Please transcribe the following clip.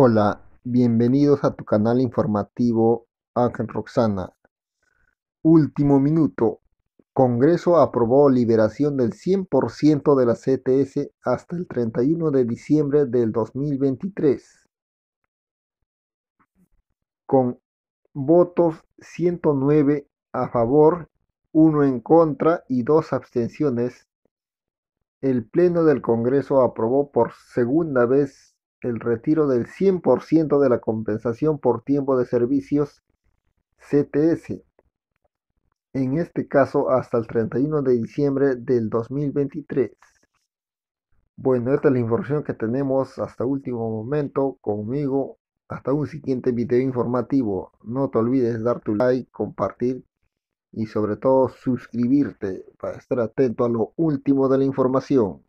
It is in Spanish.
Hola, bienvenidos a tu canal informativo Ángel Roxana. Último minuto. Congreso aprobó liberación del 100% de la CTS hasta el 31 de diciembre del 2023. Con votos 109 a favor, 1 en contra y 2 abstenciones, el Pleno del Congreso aprobó por segunda vez el retiro del 100% de la compensación por tiempo de servicios CTS. En este caso, hasta el 31 de diciembre del 2023. Bueno, esta es la información que tenemos hasta último momento conmigo. Hasta un siguiente video informativo. No te olvides dar tu like, compartir y sobre todo suscribirte para estar atento a lo último de la información.